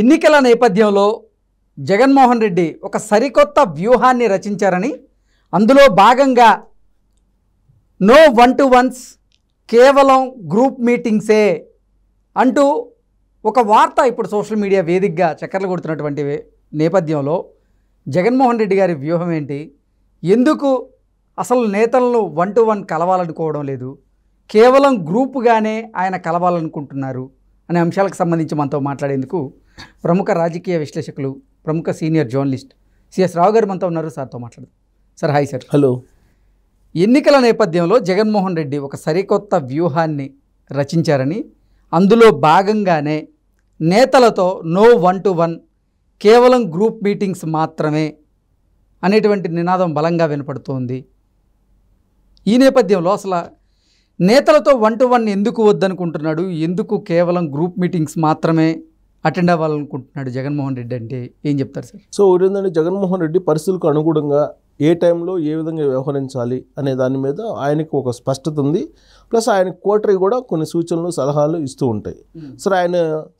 ఎన్నికల నేపథ్యంలో జగన్మోహన్ రెడ్డి ఒక సరికొత్త వ్యూహాన్ని రచించారని అందులో భాగంగా నో వన్ టు వన్స్ కేవలం గ్రూప్ మీటింగ్సే అంటూ ఒక వార్త ఇప్పుడు సోషల్ మీడియా వేదికగా చక్కర్లు కొడుతున్నటువంటి నేపథ్యంలో జగన్మోహన్ రెడ్డి గారి వ్యూహం ఏంటి ఎందుకు అసలు నేతలను వన్ టు వన్ కలవాలనుకోవడం లేదు కేవలం గ్రూపుగానే ఆయన కలవాలనుకుంటున్నారు అనే అంశాలకు సంబంధించి మనతో మాట్లాడేందుకు ప్రముఖ రాజకీయ విశ్లేషకులు ప్రముఖ సీనియర్ జర్నలిస్ట్ సిఎస్ రావు గారు మనతో ఉన్నారు సార్తో మాట్లాడదు సార్ హాయ్ సార్ హలో ఎన్నికల నేపథ్యంలో జగన్మోహన్ రెడ్డి ఒక సరికొత్త వ్యూహాన్ని రచించారని అందులో భాగంగానే నేతలతో నో వన్ టు వన్ కేవలం గ్రూప్ మీటింగ్స్ మాత్రమే అనేటువంటి నినాదం బలంగా వినపడుతోంది ఈ నేపథ్యంలో అసలు నేతలతో వన్ టు వన్ ఎందుకు వద్దనుకుంటున్నాడు ఎందుకు కేవలం గ్రూప్ మీటింగ్స్ మాత్రమే అటెండ్ అవ్వాలనుకుంటున్నాడు జగన్మోహన్ రెడ్డి అంటే ఏం చెప్తారు సార్ సో ఏంటంటే జగన్మోహన్ రెడ్డి పరిస్థితులకు అనుగుణంగా ఏ టైంలో ఏ విధంగా వ్యవహరించాలి అనే దాని మీద ఆయనకు ఒక స్పష్టత ఉంది ప్లస్ ఆయన కోటరీ కూడా కొన్ని సూచనలు సలహాలు ఇస్తూ ఉంటాయి సరే ఆయన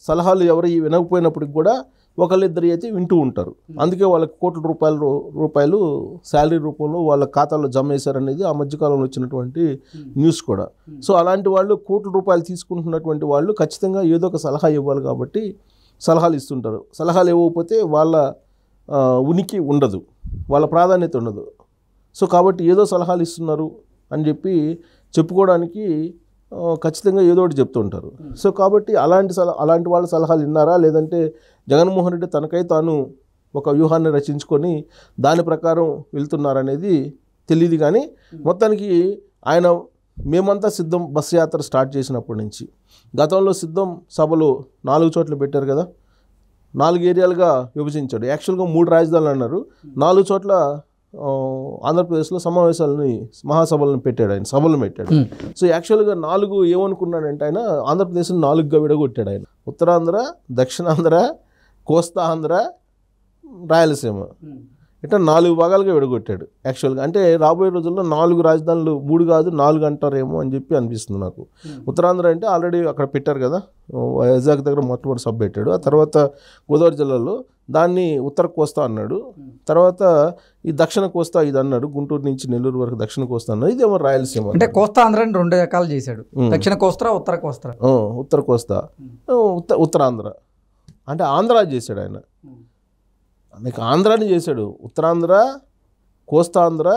సలహాలు ఎవరు వినకపోయినప్పటికి కూడా ఒకళ్ళిద్దరు అయితే వింటూ ఉంటారు అందుకే వాళ్ళకి కోట్ల రూపాయల రూపాయలు శాలరీ రూపంలో వాళ్ళ ఖాతాలో జమ వేశారనేది ఆ మధ్యకాలంలో వచ్చినటువంటి hmm. న్యూస్ కూడా hmm. సో అలాంటి వాళ్ళు కోట్ల రూపాయలు తీసుకుంటున్నటువంటి వాళ్ళు ఖచ్చితంగా ఏదో ఒక సలహా ఇవ్వాలి కాబట్టి సలహాలు ఇస్తుంటారు సలహాలు ఇవ్వకపోతే వాళ్ళ ఉనికి ఉండదు వాళ్ళ ప్రాధాన్యత ఉండదు సో కాబట్టి ఏదో సలహాలు ఇస్తున్నారు అని చెప్పి చెప్పుకోవడానికి ఖచ్చితంగా ఏదో ఒకటి చెప్తుంటారు సో కాబట్టి అలాంటి సలహా అలాంటి వాళ్ళ సలహాలు విన్నారా లేదంటే జగన్మోహన్ రెడ్డి తనకై తాను ఒక వ్యూహాన్ని రచించుకొని దాని ప్రకారం వెళ్తున్నారనేది తెలియదు కానీ మొత్తానికి ఆయన మేమంతా సిద్ధం బస్ యాత్ర స్టార్ట్ చేసినప్పటి నుంచి గతంలో సిద్ధం సభలు నాలుగు చోట్ల పెట్టారు కదా నాలుగు ఏరియాలుగా విభజించాడు యాక్చువల్గా మూడు రాజధానులు అన్నారు నాలుగు చోట్ల ఆంధ్రప్రదేశ్లో సమావేశాలని మహాసభలను పెట్టాడు ఆయన సభలు పెట్టాడు సో యాక్చువల్గా నాలుగు ఏమనుకున్నాడంటే ఆయన ఆంధ్రప్రదేశ్ని నాలుగుగా విడగొట్టాడు ఆయన ఉత్తరాంధ్ర దక్షిణాంధ్ర కోస్తా ఆంధ్ర రాయలసీమ ఇట్లా నాలుగు భాగాలుగా విడగొట్టాడు యాక్చువల్గా అంటే రాబోయే రోజుల్లో నాలుగు రాజధానులు మూడు కాదు నాలుగు అంటారేమో అని చెప్పి అనిపిస్తుంది నాకు hmm. ఉత్తరాంధ్ర అంటే ఆల్రెడీ అక్కడ పెట్టారు కదా వైజాగ్ దగ్గర మొట్టమొదటి సబ్ పెట్టాడు ఆ తర్వాత గోదావరి జిల్లాలో దాన్ని ఉత్తర కోస్తా అన్నాడు hmm. తర్వాత ఈ దక్షిణ కోస్తా ఇది అన్నాడు గుంటూరు నుంచి నెల్లూరు వరకు దక్షిణ కోస్తా అన్నాడు ఇదేమో రాయలసీమ అంటే కోస్తా ఆంధ్ర అని రెండు రకాలు చేశాడు hmm. దక్షిణ కోస్తా ఉత్తర కోస్తా ఉత్తర కోస్తా ఉత్తరాంధ్ర అంటే ఆంధ్ర చేశాడు ఆయన నీకు ఆంధ్రాని చేశాడు ఉత్తరాంధ్ర కోస్తాంధ్ర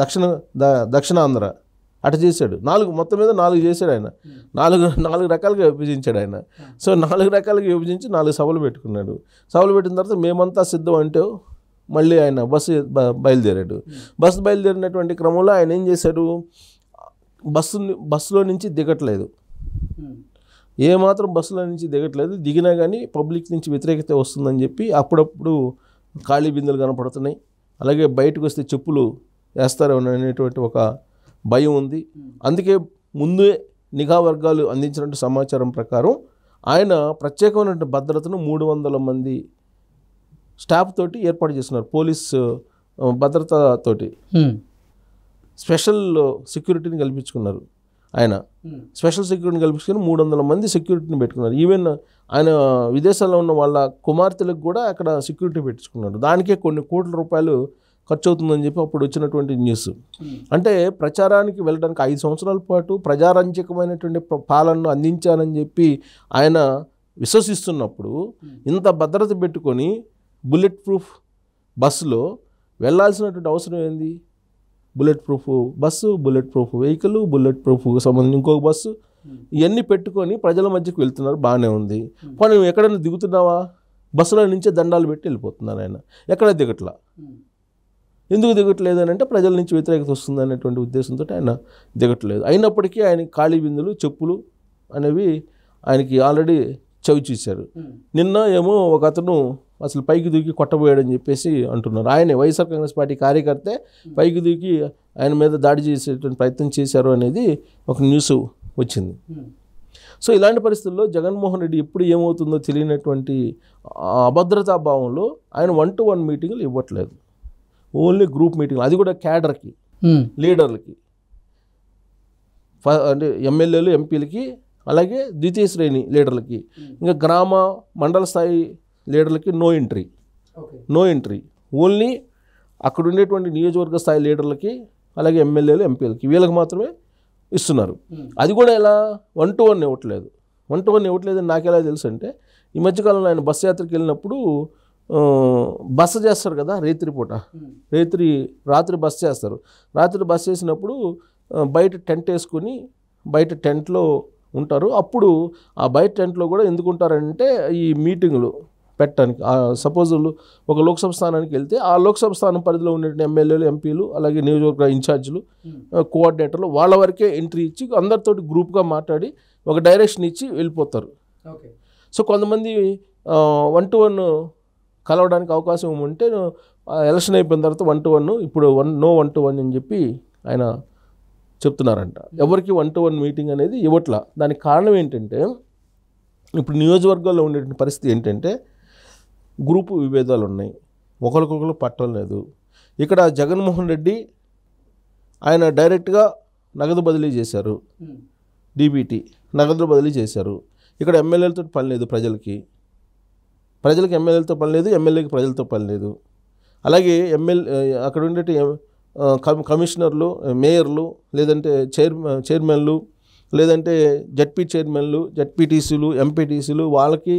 దక్షిణ ద దక్షిణాంధ్ర అటు చేశాడు నాలుగు మొత్తం మీద నాలుగు చేశాడు ఆయన నాలుగు నాలుగు రకాలుగా విభజించాడు ఆయన సో నాలుగు రకాలుగా విభజించి నాలుగు సభలు పెట్టుకున్నాడు సభలు పెట్టిన తర్వాత మేమంతా సిద్ధం అంటే మళ్ళీ ఆయన బస్సు బయలుదేరాడు బస్సు బయలుదేరినటువంటి క్రమంలో ఆయన ఏం చేశాడు బస్సు బస్సులో నుంచి దిగట్లేదు ఏమాత్రం బస్సుల నుంచి దిగట్లేదు దిగినా కానీ పబ్లిక్ నుంచి వ్యతిరేకత వస్తుందని చెప్పి అప్పుడప్పుడు ఖాళీ బిందెలు కనపడుతున్నాయి అలాగే బయటకు వస్తే చెప్పులు అనేటువంటి ఒక భయం ఉంది అందుకే ముందే నిఘా వర్గాలు అందించినట్టు సమాచారం ప్రకారం ఆయన ప్రత్యేకమైనటువంటి భద్రతను మూడు వందల మంది స్టాఫ్ తోటి ఏర్పాటు చేస్తున్నారు పోలీస్ భద్రతతోటి స్పెషల్ సెక్యూరిటీని కల్పించుకున్నారు ఆయన స్పెషల్ సెక్యూరిటీని కల్పించుకొని మూడు వందల మంది సెక్యూరిటీని పెట్టుకున్నారు ఈవెన్ ఆయన విదేశాల్లో ఉన్న వాళ్ళ కుమార్తెలకు కూడా అక్కడ సెక్యూరిటీ పెట్టుకున్నారు దానికే కొన్ని కోట్ల రూపాయలు ఖర్చు అవుతుందని చెప్పి అప్పుడు వచ్చినటువంటి న్యూస్ అంటే ప్రచారానికి వెళ్ళడానికి ఐదు సంవత్సరాల పాటు ప్రజారంజకమైనటువంటి పాలనను అందించాలని చెప్పి ఆయన విశ్వసిస్తున్నప్పుడు ఇంత భద్రత పెట్టుకొని బుల్లెట్ ప్రూఫ్ బస్సులో వెళ్ళాల్సినటువంటి అవసరం ఏంది bullet proof bus bullet proof vehicle bullet proof సంబంధించి ఇంకొక బస్సు hmm. ఇవన్నీ పెట్టుకొని ప్రజల మధ్యకు వెళ్తున్నారు బాగానే ఉంది కానీ hmm. నువ్వు ఎక్కడైనా దిగుతున్నావా బస్సులో నుంచే దండాలు పెట్టి వెళ్ళిపోతున్నారు ఆయన ఎక్కడ దిగట్లా hmm. ఎందుకు దిగట్లేదు అని అంటే ప్రజల నుంచి వ్యతిరేకత వస్తుంది అనేటువంటి ఉద్దేశంతో ఆయన దిగట్లేదు అయినప్పటికీ ఆయన ఖాళీ బిందులు చెప్పులు అనేవి ఆయనకి ఆల్రెడీ చవి చూశారు నిన్న ఏమో ఒక అతను అసలు పైకి దూకి అని చెప్పేసి అంటున్నారు ఆయనే వైఎస్ఆర్ కాంగ్రెస్ పార్టీ కార్యకర్తే పైకి దూకి ఆయన మీద దాడి చేసేటువంటి ప్రయత్నం చేశారు అనేది ఒక న్యూస్ వచ్చింది సో ఇలాంటి పరిస్థితుల్లో జగన్మోహన్ రెడ్డి ఎప్పుడు ఏమవుతుందో తెలియనటువంటి అభద్రతా భావంలో ఆయన వన్ టు వన్ మీటింగ్లు ఇవ్వట్లేదు ఓన్లీ గ్రూప్ మీటింగ్లు అది కూడా క్యాడర్కి లీడర్లకి అంటే ఎమ్మెల్యేలు ఎంపీలకి అలాగే ద్వితీయ శ్రేణి లీడర్లకి ఇంకా గ్రామ మండల స్థాయి లీడర్లకి no entry no entry only అక్కడ ఉండేటువంటి నియోజకవర్గ స్థాయి లీడర్లకి అలాగే ఎమ్మెల్యేలు ఎంపీలకి వీళ్ళకి మాత్రమే ఇస్తున్నారు hmm. అది కూడా ఎలా వన్ టు వన్ ఇవ్వట్లేదు వన్ టు వన్ ఇవ్వట్లేదు నాకు ఎలా తెలుసు అంటే ఈ మధ్యకాలంలో ఆయన బస్సు యాత్రకి వెళ్ళినప్పుడు బస్సు చేస్తారు కదా రేత్రి పూట hmm. రేత్రి రాత్రి బస్ చేస్తారు రాత్రి బస్సు చేసినప్పుడు బయట టెంట్ వేసుకుని బయట టెంట్లో ఉంటారు అప్పుడు ఆ బయట టెంట్లో కూడా ఎందుకు ఉంటారంటే ఈ మీటింగ్లు పెట్టడానికి సపోజ్ ఒక లోక్సభ స్థానానికి వెళ్తే ఆ లోక్సభ స్థానం పరిధిలో ఉన్నటువంటి ఎమ్మెల్యేలు ఎంపీలు అలాగే నియోజకవర్గ ఇన్ఛార్జీలు hmm. కోఆర్డినేటర్లు వాళ్ళ వరకే ఎంట్రీ ఇచ్చి అందరితోటి గ్రూప్గా మాట్లాడి ఒక డైరెక్షన్ ఇచ్చి వెళ్ళిపోతారు సో కొంతమంది వన్ టు వన్ కలవడానికి అవకాశం ఉంటే ఎలక్షన్ అయిపోయిన తర్వాత వన్ టు వన్ ఇప్పుడు one no one to one అని చెప్పి ఆయన చెప్తున్నారంట hmm. ఎవరికి వన్ టు వన్ మీటింగ్ అనేది ఇవ్వట్లా దానికి కారణం ఏంటంటే ఇప్పుడు నియోజకవర్గాల్లో ఉండేటువంటి పరిస్థితి ఏంటంటే గ్రూపు విభేదాలు ఉన్నాయి ఒకరికొకరు పట్టడం లేదు ఇక్కడ జగన్మోహన్ రెడ్డి ఆయన డైరెక్ట్గా నగదు బదిలీ చేశారు డీబీటీ నగదు బదిలీ చేశారు ఇక్కడ ఎమ్మెల్యేలతో పని లేదు ప్రజలకి ప్రజలకు ఎమ్మెల్యేలతో పని లేదు ఎమ్మెల్యేకి ప్రజలతో పని లేదు అలాగే ఎమ్మెల్యే అక్కడ ఉండేటి కమిషనర్లు మేయర్లు లేదంటే చైర్ చైర్మన్లు లేదంటే జడ్పీ చైర్మన్లు జడ్పీటీసీలు ఎంపీటీసీలు వాళ్ళకి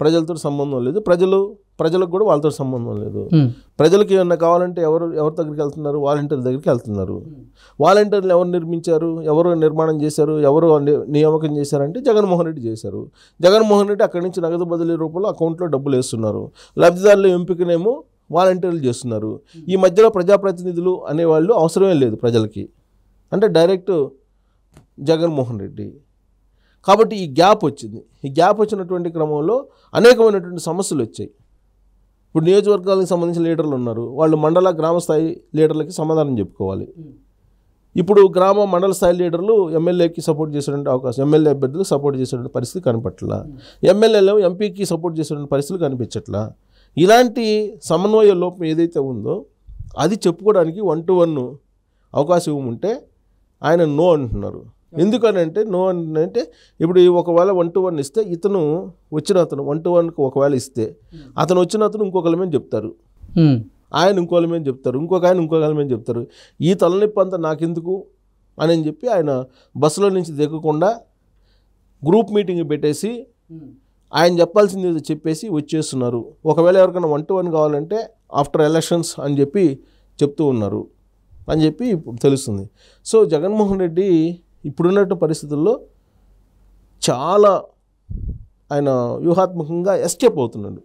ప్రజలతో సంబంధం లేదు ప్రజలు ప్రజలకు కూడా వాళ్ళతో సంబంధం లేదు ప్రజలకు ఏమన్నా కావాలంటే ఎవరు ఎవరి దగ్గరికి వెళ్తున్నారు వాలంటీర్ దగ్గరికి వెళ్తున్నారు వాలంటీర్లు ఎవరు నిర్మించారు ఎవరు నిర్మాణం చేశారు ఎవరు నియామకం చేశారంటే జగన్మోహన్ రెడ్డి చేశారు జగన్మోహన్ రెడ్డి అక్కడి నుంచి నగదు బదిలీ రూపంలో అకౌంట్లో డబ్బులు వేస్తున్నారు లబ్ధిదారుల ఎంపికనేమో వాలంటీర్లు చేస్తున్నారు ఈ మధ్యలో ప్రజాప్రతినిధులు అనేవాళ్ళు అవసరమే లేదు ప్రజలకి అంటే డైరెక్ట్ జగన్మోహన్ రెడ్డి కాబట్టి ఈ గ్యాప్ వచ్చింది ఈ గ్యాప్ వచ్చినటువంటి క్రమంలో అనేకమైనటువంటి సమస్యలు వచ్చాయి ఇప్పుడు నియోజకవర్గాలకు సంబంధించిన లీడర్లు ఉన్నారు వాళ్ళు మండల గ్రామ స్థాయి లీడర్లకి సమాధానం చెప్పుకోవాలి ఇప్పుడు గ్రామ మండల స్థాయి లీడర్లు ఎమ్మెల్యేకి సపోర్ట్ చేసేటువంటి అవకాశం ఎమ్మెల్యే అభ్యర్థులకు సపోర్ట్ చేసేటువంటి పరిస్థితి కనపట్ల ఎమ్మెల్యేలు ఎంపీకి సపోర్ట్ చేసేటువంటి పరిస్థితులు కనిపించట్లా ఇలాంటి సమన్వయ లోపం ఏదైతే ఉందో అది చెప్పుకోవడానికి వన్ టు వన్ అవకాశం ఉంటే ఆయన నో అంటున్నారు ఎందుకనంటే నో అంటే ఇప్పుడు ఒకవేళ వన్ టు వన్ ఇస్తే ఇతను వచ్చిన అతను వన్ టు వన్కి ఒకవేళ ఇస్తే అతను వచ్చిన అతను ఇంకొకళ్ళమని చెప్తారు ఆయన మీద చెప్తారు ఇంకొక ఆయన మీద చెప్తారు ఈ తలనొప్పి అంతా నాకెందుకు అని చెప్పి ఆయన బస్సులో నుంచి దిగకుండా గ్రూప్ మీటింగ్ పెట్టేసి ఆయన చెప్పాల్సింది చెప్పేసి వచ్చేస్తున్నారు ఒకవేళ ఎవరికైనా వన్ టు వన్ కావాలంటే ఆఫ్టర్ ఎలక్షన్స్ అని చెప్పి చెప్తూ ఉన్నారు అని చెప్పి ఇప్పుడు తెలుస్తుంది సో జగన్మోహన్ రెడ్డి ఇప్పుడున్నట్టు పరిస్థితుల్లో చాలా ఆయన వ్యూహాత్మకంగా ఎస్కేప్ అవుతున్నాడు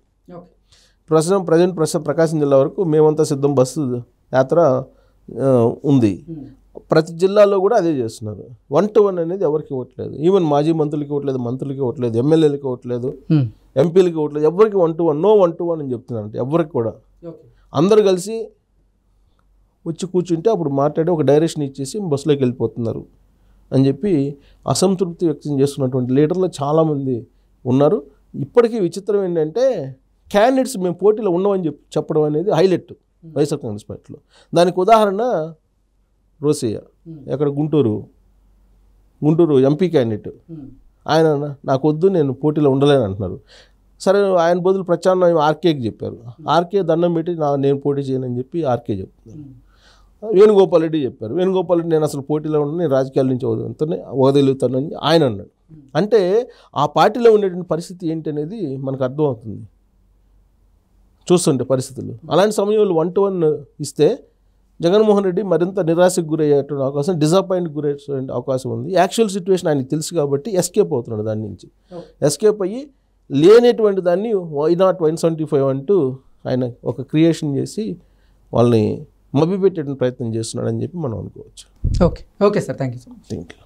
ప్రస్తుతం ప్రజెంట్ ప్రస్తుతం ప్రకాశం జిల్లా వరకు మేమంతా సిద్ధం బస్సు యాత్ర ఉంది hmm. ప్రతి జిల్లాలో కూడా అదే చేస్తున్నారు వన్ టు వన్ అనేది ఎవరికి ఇవ్వట్లేదు ఈవెన్ మాజీ మంత్రులకి ఇవ్వట్లేదు మంత్రులకి ఇవ్వట్లేదు ఎమ్మెల్యేలకి ఇవ్వట్లేదు hmm. ఎంపీలకి ఇవ్వట్లేదు ఎవరికి one to one no one to one అని చెప్తున్నారంటే ఎవరికి కూడా అందరు కలిసి వచ్చి కూర్చుంటే అప్పుడు మాట్లాడి ఒక డైరెక్షన్ ఇచ్చేసి బస్సులోకి వెళ్ళిపోతున్నారు అని చెప్పి అసంతృప్తి వ్యక్తం చేస్తున్నటువంటి లీడర్లు చాలామంది ఉన్నారు ఇప్పటికీ విచిత్రం ఏంటంటే క్యాండిడేట్స్ మేము పోటీలో ఉన్నామని చెప్పి చెప్పడం అనేది హైలైట్ వైఎస్ఆర్ కాంగ్రెస్ పార్టీలో దానికి ఉదాహరణ రోసయ్య ఎక్కడ గుంటూరు గుంటూరు ఎంపీ క్యాండిడేట్ ఆయన వద్దు నేను పోటీలో ఉండలేను అంటున్నారు సరే ఆయన బదులు ప్రచారం ఆర్కేకి చెప్పారు ఆర్కే దండం పెట్టి నా నేను పోటీ చేయనని చెప్పి ఆర్కే చెప్తున్నారు వేణుగోపాల్ రెడ్డి చెప్పారు వేణుగోపాల్ రెడ్డి నేను అసలు పోటీలో ఉండను నేను రాజకీయాల నుంచి వదులుతానే అని ఆయన అన్నాడు అంటే ఆ పార్టీలో ఉండేటువంటి పరిస్థితి ఏంటనేది మనకు అర్థమవుతుంది చూస్తుంటే పరిస్థితులు అలాంటి సమయంలో వన్ టు వన్ ఇస్తే జగన్మోహన్ రెడ్డి మరింత నిరాశకు గురయ్యేటువంటి అవకాశం డిజపాయింట్ గురయ్యేటువంటి అవకాశం ఉంది యాక్చువల్ సిచ్యువేషన్ ఆయనకు తెలుసు కాబట్టి ఎస్కేప్ అవుతున్నాడు దాని నుంచి ఎస్కేప్ అయ్యి లేనటువంటి దాన్ని why not one seventy five అంటూ ఆయన ఒక క్రియేషన్ చేసి వాళ్ళని మభ్యపెట్టేటువంటి ప్రయత్నం చేస్తున్నాడని చెప్పి మనం అనుకోవచ్చు okay okay sir thank you sir thank you